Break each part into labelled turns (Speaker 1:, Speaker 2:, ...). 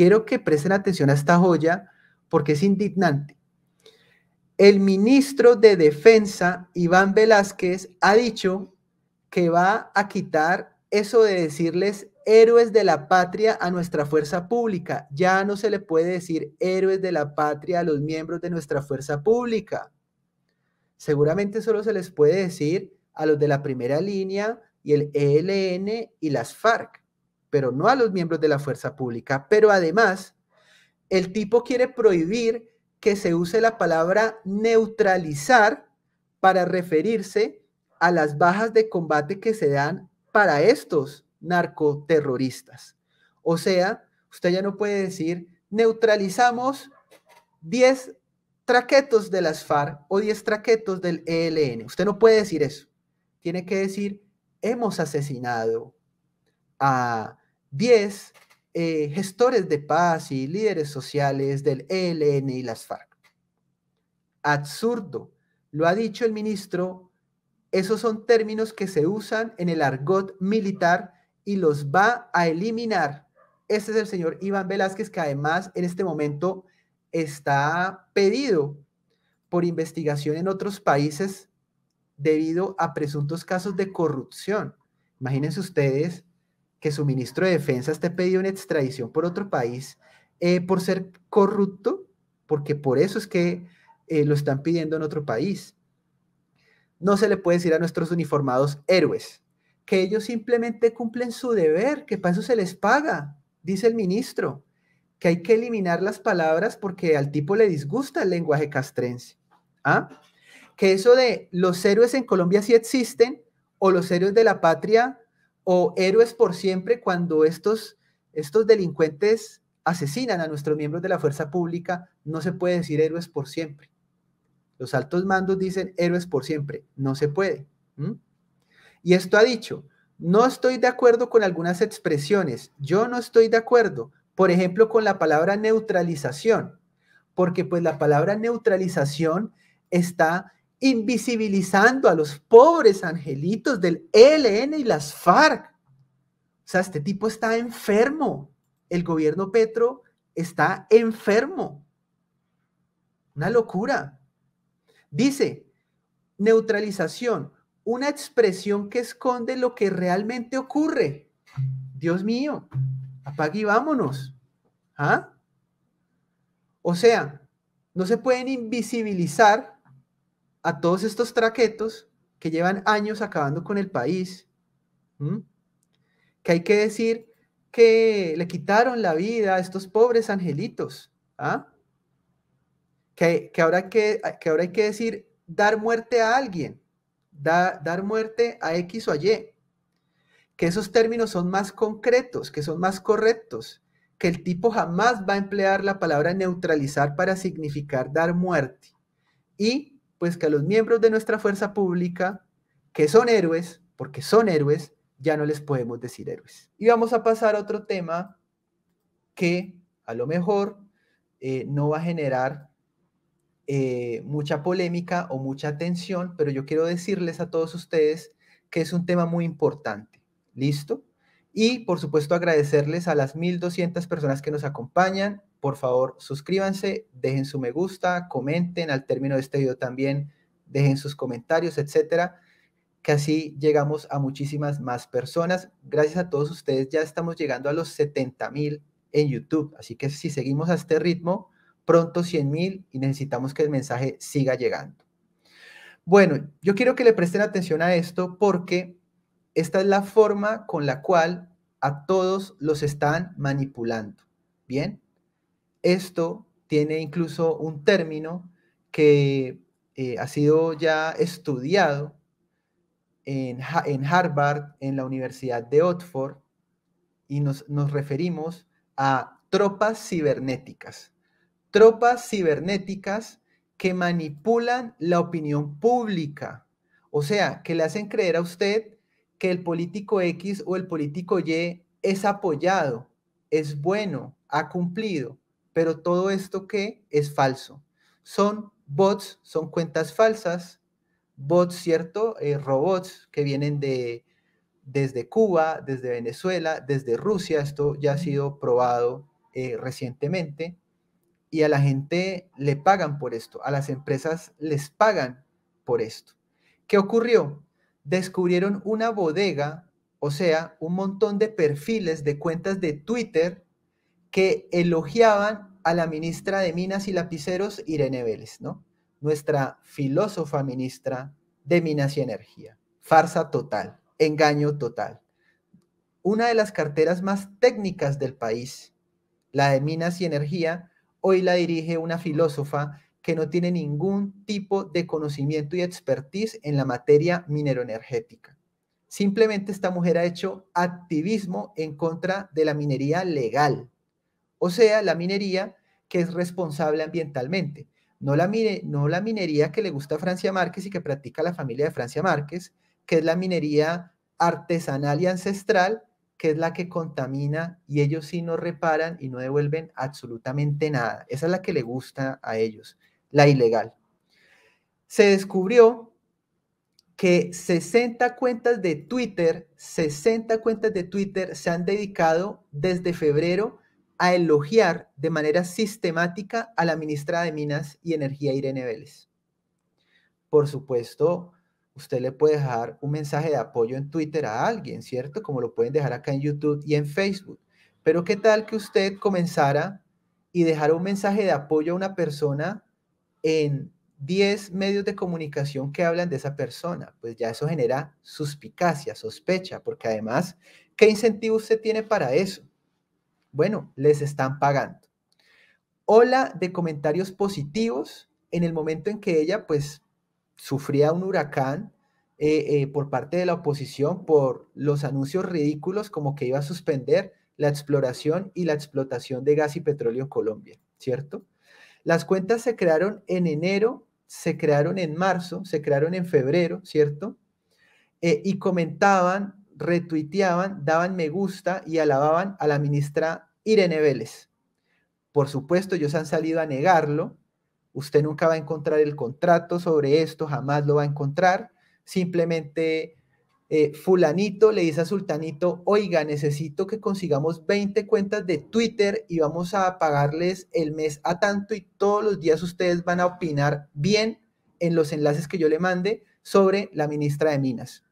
Speaker 1: quiero que presten atención a esta joya porque es indignante. El ministro de Defensa, Iván Velázquez, ha dicho que va a quitar eso de decirles héroes de la patria a nuestra fuerza pública. Ya no se le puede decir héroes de la patria a los miembros de nuestra fuerza pública. Seguramente solo se les puede decir a los de la primera línea y el ELN y las FARC pero no a los miembros de la fuerza pública. Pero además, el tipo quiere prohibir que se use la palabra neutralizar para referirse a las bajas de combate que se dan para estos narcoterroristas. O sea, usted ya no puede decir neutralizamos 10 traquetos de las FARC o 10 traquetos del ELN. Usted no puede decir eso. Tiene que decir hemos asesinado a 10 eh, gestores de paz y líderes sociales del ELN y las FARC. Absurdo, lo ha dicho el ministro, esos son términos que se usan en el argot militar y los va a eliminar. Este es el señor Iván Velázquez, que además en este momento está pedido por investigación en otros países debido a presuntos casos de corrupción. Imagínense ustedes que su ministro de Defensa esté pedido una extradición por otro país eh, por ser corrupto, porque por eso es que eh, lo están pidiendo en otro país. No se le puede decir a nuestros uniformados héroes, que ellos simplemente cumplen su deber, que para eso se les paga, dice el ministro, que hay que eliminar las palabras porque al tipo le disgusta el lenguaje castrense. ¿ah? Que eso de los héroes en Colombia sí existen o los héroes de la patria o héroes por siempre cuando estos, estos delincuentes asesinan a nuestros miembros de la fuerza pública, no se puede decir héroes por siempre. Los altos mandos dicen héroes por siempre, no se puede. Y esto ha dicho, no estoy de acuerdo con algunas expresiones, yo no estoy de acuerdo, por ejemplo, con la palabra neutralización, porque pues la palabra neutralización está invisibilizando a los pobres angelitos del ELN y las FARC. O sea, este tipo está enfermo. El gobierno Petro está enfermo. Una locura. Dice, neutralización, una expresión que esconde lo que realmente ocurre. Dios mío, apague y vámonos. ¿Ah? O sea, no se pueden invisibilizar a todos estos traquetos que llevan años acabando con el país, que hay que decir que le quitaron la vida a estos pobres angelitos, ¿ah? que, ahora ahora hay que decir dar muerte a alguien, dar muerte a X o a Y, que esos términos son más concretos, que son más correctos, que el tipo jamás va a emplear la palabra neutralizar para significar dar muerte. Y pues que a los miembros de nuestra fuerza pública, que son héroes, porque son héroes, ya no les podemos decir héroes. Y vamos a pasar a otro tema que a lo mejor eh, no va a generar eh, mucha polémica o mucha tensión, pero yo quiero decirles a todos ustedes que es un tema muy importante. ¿Listo? Y por supuesto agradecerles a las 1.200 personas que nos acompañan por favor suscríbanse, dejen su me gusta, comenten al término de este video también, dejen sus comentarios, etcétera, que así llegamos a muchísimas más personas. Gracias a todos ustedes ya estamos llegando a los 70 mil en YouTube, así que si seguimos a este ritmo, pronto 100 mil y necesitamos que el mensaje siga llegando. Bueno, yo quiero que le presten atención a esto porque esta es la forma con la cual a todos los están manipulando. Bien, esto tiene incluso un término que eh, ha sido ya estudiado en, Harvard, en la Universidad de Oxford, y nos, nos referimos a tropas cibernéticas. Tropas cibernéticas que manipulan la opinión pública, o sea, que le hacen creer a usted que el político X o el político Y es apoyado, es bueno, ha cumplido, pero todo esto que es falso. Son bots, son cuentas falsas, bots, ¿cierto? Eh, robots que vienen de, desde Cuba, desde Venezuela, desde Rusia. Esto ya ha sido probado eh, recientemente. Y a la gente le pagan por esto, a las empresas les pagan por esto. ¿Qué ocurrió? Descubrieron una bodega, o sea, un montón de perfiles de cuentas de Twitter que elogiaban a la ministra de Minas y Lapiceros, Irene Vélez, ¿no? Nuestra filósofa ministra de Minas y Energía. Farsa total, engaño total. Una de las carteras más técnicas del país, la de Minas y Energía, hoy la dirige una filósofa que no tiene ningún tipo de conocimiento y expertise en la materia mineroenergética. Simplemente esta mujer ha hecho activismo en contra de la minería legal, o sea, la minería que es responsable ambientalmente, no la, no la minería que le gusta a Francia Márquez y que practica la familia de Francia Márquez, que es la minería artesanal y ancestral, que es la que contamina y ellos sí no reparan y no devuelven absolutamente nada. Esa es la que le gusta a ellos, la ilegal. Se descubrió que 60 cuentas de Twitter, 60 cuentas de Twitter se han dedicado desde febrero a elogiar de manera sistemática a la ministra de Minas y Energía, Irene Vélez. Por supuesto, usted le puede dejar un mensaje de apoyo en Twitter a alguien, ¿cierto? Como lo pueden dejar acá en YouTube y en Facebook. Pero ¿qué tal que usted comenzara y dejara un mensaje de apoyo a una persona en 10 medios de comunicación que hablan de esa persona? Pues ya eso genera suspicacia, sospecha, porque además, ¿qué incentivo usted tiene para eso? Bueno, les están pagando. Ola de comentarios positivos en el momento en que ella pues sufría un huracán eh, eh, por parte de la oposición por los anuncios ridículos como que iba a suspender la exploración y la explotación de gas y petróleo en Colombia, ¿cierto? Las cuentas se crearon en enero, se crearon en marzo, se crearon en febrero, ¿cierto? Eh, y comentaban retuiteaban, daban me gusta y alababan a la ministra Irene Vélez. Por supuesto, ellos han salido a negarlo. Usted nunca va a encontrar el contrato sobre esto, jamás lo va a encontrar. Simplemente eh, fulanito le dice a sultanito, oiga, necesito que consigamos 20 cuentas de Twitter y vamos a pagarles el mes a tanto y todos los días ustedes van a opinar bien en los enlaces que yo le mande sobre la ministra de Minas.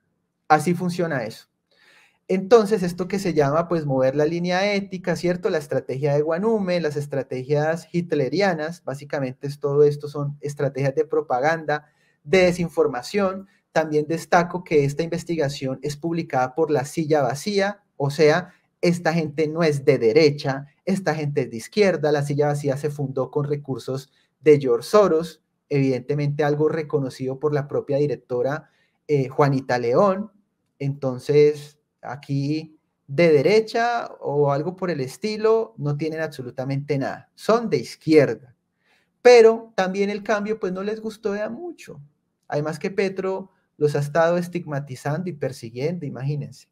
Speaker 1: Así funciona eso. Entonces, esto que se llama, pues, mover la línea ética, ¿cierto? La estrategia de Guanume, las estrategias hitlerianas, básicamente es todo esto son estrategias de propaganda, de desinformación. También destaco que esta investigación es publicada por la silla vacía, o sea, esta gente no es de derecha, esta gente es de izquierda, la silla vacía se fundó con recursos de George Soros, evidentemente algo reconocido por la propia directora eh, Juanita León. Entonces, aquí de derecha o algo por el estilo, no tienen absolutamente nada, son de izquierda. Pero también el cambio pues no les gustó ya mucho. Además que Petro los ha estado estigmatizando y persiguiendo, imagínense.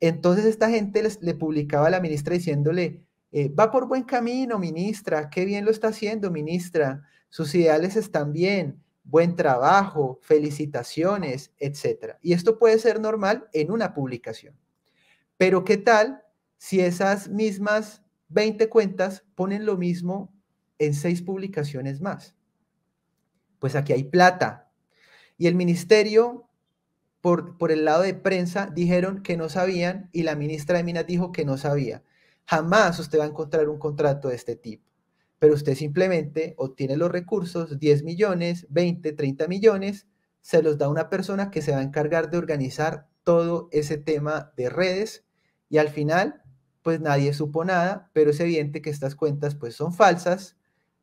Speaker 1: Entonces esta gente le publicaba a la ministra diciéndole, eh, va por buen camino, ministra, qué bien lo está haciendo, ministra, sus ideales están bien, buen trabajo, felicitaciones, etc. Y esto puede ser normal en una publicación. Pero ¿qué tal si esas mismas 20 cuentas ponen lo mismo en seis publicaciones más? Pues aquí hay plata. Y el ministerio, por, por el lado de prensa, dijeron que no sabían y la ministra de Minas dijo que no sabía. Jamás usted va a encontrar un contrato de este tipo pero usted simplemente obtiene los recursos, 10 millones, 20, 30 millones, se los da a una persona que se va a encargar de organizar todo ese tema de redes y al final, pues nadie supo nada, pero es evidente que estas cuentas pues son falsas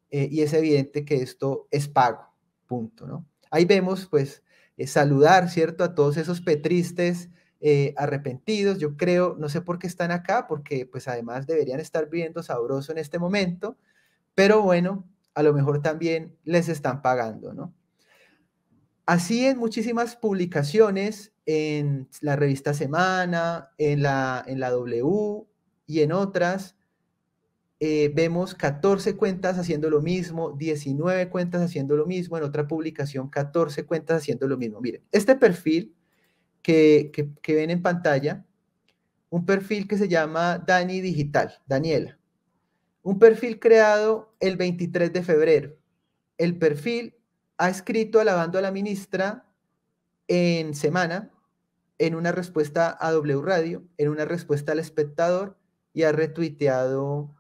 Speaker 1: eh, y es evidente que esto es pago, punto, ¿no? Ahí vemos pues eh, saludar, ¿cierto? A todos esos petristes eh, arrepentidos, yo creo, no sé por qué están acá, porque pues además deberían estar viviendo sabroso en este momento, pero bueno, a lo mejor también les están pagando, ¿no? Así en muchísimas publicaciones, en la revista Semana, en la, en la W y en otras, eh, vemos 14 cuentas haciendo lo mismo, 19 cuentas haciendo lo mismo, en otra publicación 14 cuentas haciendo lo mismo. Miren, este perfil que, que ven en pantalla, un perfil que se llama Dani Digital, Daniela. Un perfil creado el 23 de febrero. El perfil ha escrito alabando a la ministra en semana, en una respuesta a W Radio, en una respuesta al espectador y ha retuiteado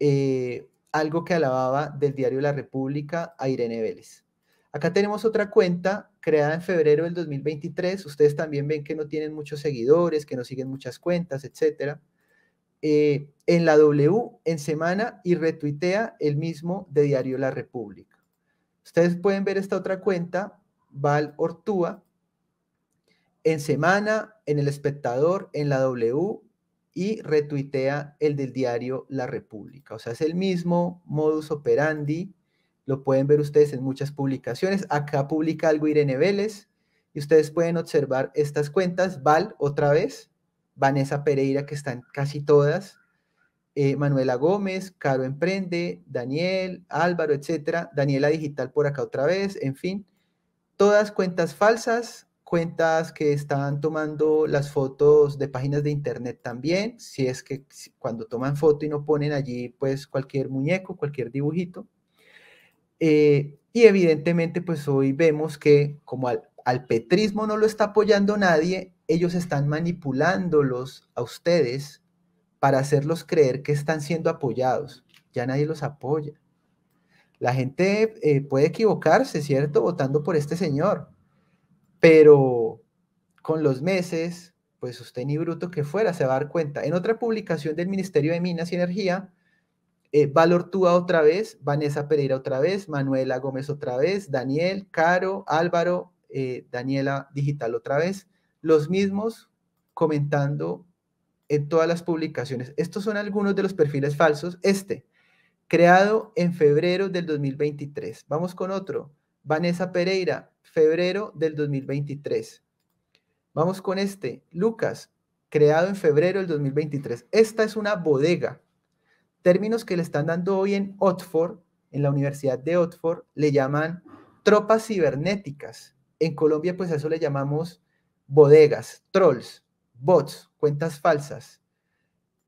Speaker 1: eh, algo que alababa del diario La República a Irene Vélez. Acá tenemos otra cuenta creada en febrero del 2023. Ustedes también ven que no tienen muchos seguidores, que no siguen muchas cuentas, etcétera. Eh, en la W, en Semana, y retuitea el mismo de Diario La República. Ustedes pueden ver esta otra cuenta, Val Ortúa, en Semana, en El Espectador, en la W, y retuitea el del diario La República. O sea, es el mismo modus operandi, lo pueden ver ustedes en muchas publicaciones. Acá publica algo Irene Vélez, y ustedes pueden observar estas cuentas, Val, otra vez, Vanessa Pereira, que están casi todas, eh, Manuela Gómez, Caro Emprende, Daniel, Álvaro, etcétera, Daniela Digital por acá otra vez, en fin, todas cuentas falsas, cuentas que están tomando las fotos de páginas de internet también, si es que cuando toman foto y no ponen allí pues cualquier muñeco, cualquier dibujito. Eh, y evidentemente pues hoy vemos que como al petrismo no lo está apoyando nadie, ellos están manipulándolos a ustedes para hacerlos creer que están siendo apoyados. Ya nadie los apoya. La gente eh, puede equivocarse, ¿cierto? Votando por este señor. Pero con los meses, pues usted ni bruto que fuera se va a dar cuenta. En otra publicación del Ministerio de Minas y Energía, eh, Valor Túa otra vez, Vanessa Pereira otra vez, Manuela Gómez otra vez, Daniel, Caro, Álvaro, eh, Daniela Digital otra vez los mismos comentando en todas las publicaciones. Estos son algunos de los perfiles falsos. Este, creado en febrero del 2023. Vamos con otro. Vanessa Pereira, febrero del 2023. Vamos con este. Lucas, creado en febrero del 2023. Esta es una bodega. Términos que le están dando hoy en Oxford, en la Universidad de Oxford, le llaman tropas cibernéticas. En Colombia, pues eso le llamamos bodegas, trolls, bots, cuentas falsas.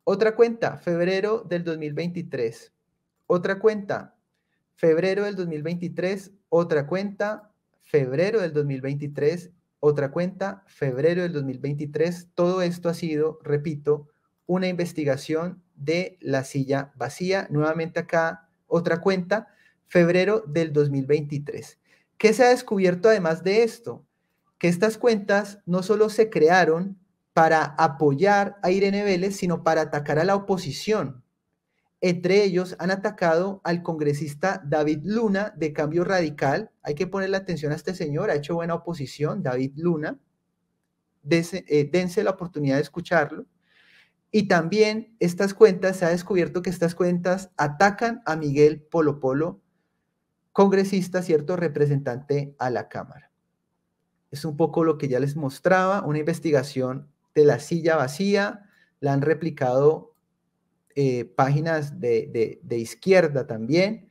Speaker 1: Otra cuenta, febrero del 2023. Otra cuenta, febrero del 2023. Otra cuenta, febrero del 2023. Otra cuenta, febrero del 2023. Todo esto ha sido, repito, una investigación de la silla vacía. Nuevamente acá, otra cuenta, febrero del 2023. ¿Qué se ha descubierto además de esto? que estas cuentas no solo se crearon para apoyar a Irene Vélez, sino para atacar a la oposición. Entre ellos han atacado al congresista David Luna de Cambio Radical. Hay que ponerle atención a este señor, ha hecho buena oposición, David Luna. Eh, dense la oportunidad de escucharlo. Y también estas cuentas, se ha descubierto que estas cuentas atacan a Miguel Polo Polo, congresista, cierto representante a la Cámara es un poco lo que ya les mostraba, una investigación de la silla vacía, la han replicado eh, páginas de, izquierda también.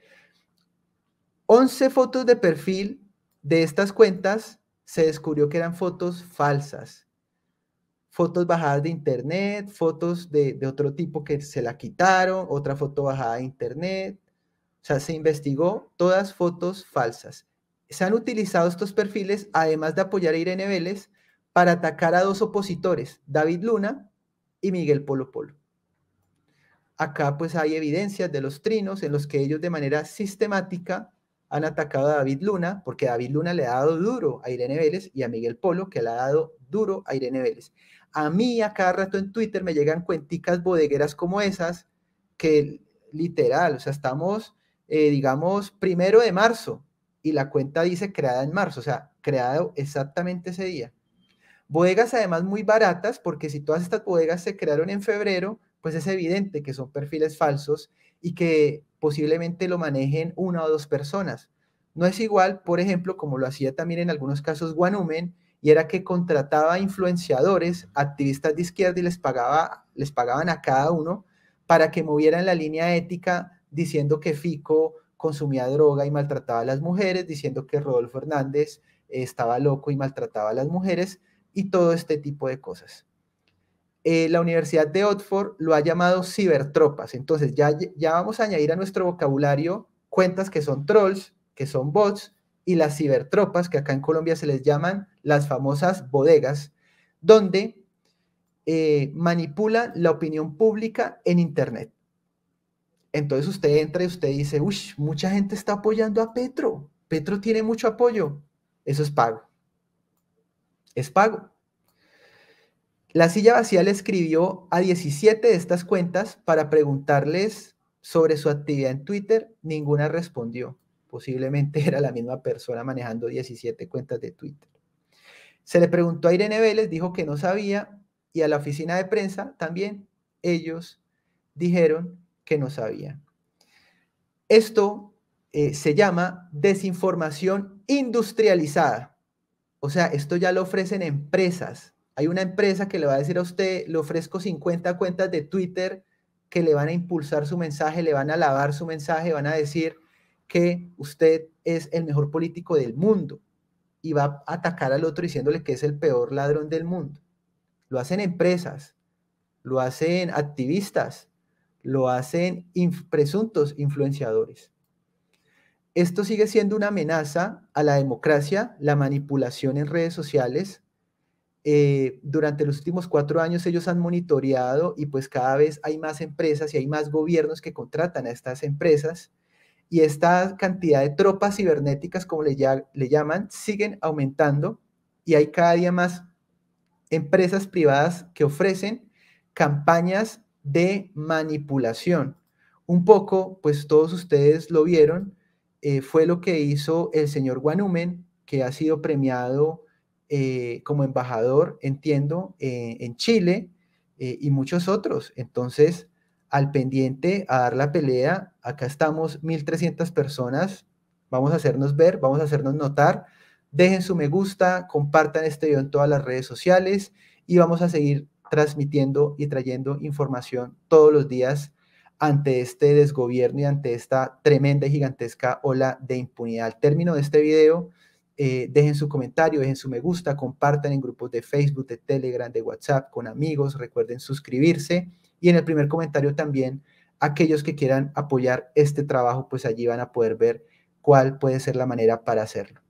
Speaker 1: 11 fotos de perfil de estas cuentas se descubrió que eran fotos falsas, fotos bajadas de internet, fotos de, de, otro tipo que se la quitaron, otra foto bajada de internet. O sea, se investigó todas fotos falsas se han utilizado estos perfiles, además de apoyar a Irene Vélez, para atacar a dos opositores, David Luna y Miguel Polo Polo. Acá pues hay evidencias de los trinos en los que ellos de manera sistemática han atacado a David Luna, porque David Luna le ha dado duro a Irene Vélez y a Miguel Polo, que le ha dado duro a Irene Vélez. A mí a cada rato en Twitter me llegan cuenticas bodegueras como esas, que literal, o sea, estamos, eh, digamos, primero de marzo, y la cuenta dice creada en marzo, o sea, creado exactamente ese día. Bodegas además muy baratas, porque si todas estas bodegas se crearon en febrero, pues es evidente que son perfiles falsos y que posiblemente lo manejen una o dos personas. No es igual, por ejemplo, como lo hacía también en algunos casos Guanumen, y era que contrataba influenciadores, activistas de izquierda y les, pagaba, les pagaban a cada uno para que movieran la línea ética diciendo que Fico consumía droga y maltrataba a las mujeres, diciendo que Rodolfo Hernández eh, estaba loco y maltrataba a las mujeres y todo este tipo de cosas. Eh, la Universidad de Oxford lo ha llamado cibertropas. Entonces ya, ya vamos a añadir a nuestro vocabulario cuentas que son trolls, que son bots, y las cibertropas, que acá en Colombia se les llaman las famosas bodegas, donde eh, manipulan la opinión pública en Internet. Entonces usted entra y usted dice, uy, mucha gente está apoyando a Petro. Petro tiene mucho apoyo. Eso es pago. Es pago. La silla vacía le escribió a 17 de estas cuentas para preguntarles sobre su actividad en Twitter. Ninguna respondió. Posiblemente era la misma persona manejando 17 cuentas de Twitter. Se le preguntó a Irene Vélez, dijo que no sabía, y a la oficina de prensa también ellos dijeron que no sabía. Esto eh, se llama desinformación industrializada. O sea, esto ya lo ofrecen empresas. Hay una empresa que le va a decir a usted, le ofrezco 50 cuentas de Twitter que le van a impulsar su mensaje, le van a lavar su mensaje, van a decir que usted es el mejor político del mundo y va a atacar al otro diciéndole que es el peor ladrón del mundo. Lo hacen empresas, lo hacen activistas, lo hacen presuntos influenciadores. Esto sigue siendo una amenaza a la democracia, la manipulación en redes sociales. Eh, durante los últimos cuatro años ellos han monitoreado y pues cada vez hay más empresas y hay más gobiernos que contratan a estas empresas y esta cantidad de tropas cibernéticas, como le, le llaman, siguen aumentando y hay cada día más empresas privadas que ofrecen campañas de manipulación. Un poco, pues todos ustedes lo vieron, eh, fue lo que hizo el señor Guanumen, que ha sido premiado eh, como embajador, entiendo, eh, en Chile y muchos otros. Entonces, al pendiente, a dar la pelea, acá estamos 1.300 personas, vamos a hacernos ver, vamos a hacernos notar, dejen su me gusta, compartan este video en todas las redes sociales y vamos a seguir transmitiendo y trayendo información todos los días ante este desgobierno y ante esta tremenda y gigantesca ola de impunidad. Al término de este video, eh, dejen su comentario, dejen su me gusta, compartan en grupos de Facebook, de Telegram, de WhatsApp, con amigos, recuerden suscribirse y en el primer comentario también aquellos que quieran apoyar este trabajo, pues allí van a poder ver cuál puede ser la manera para hacerlo.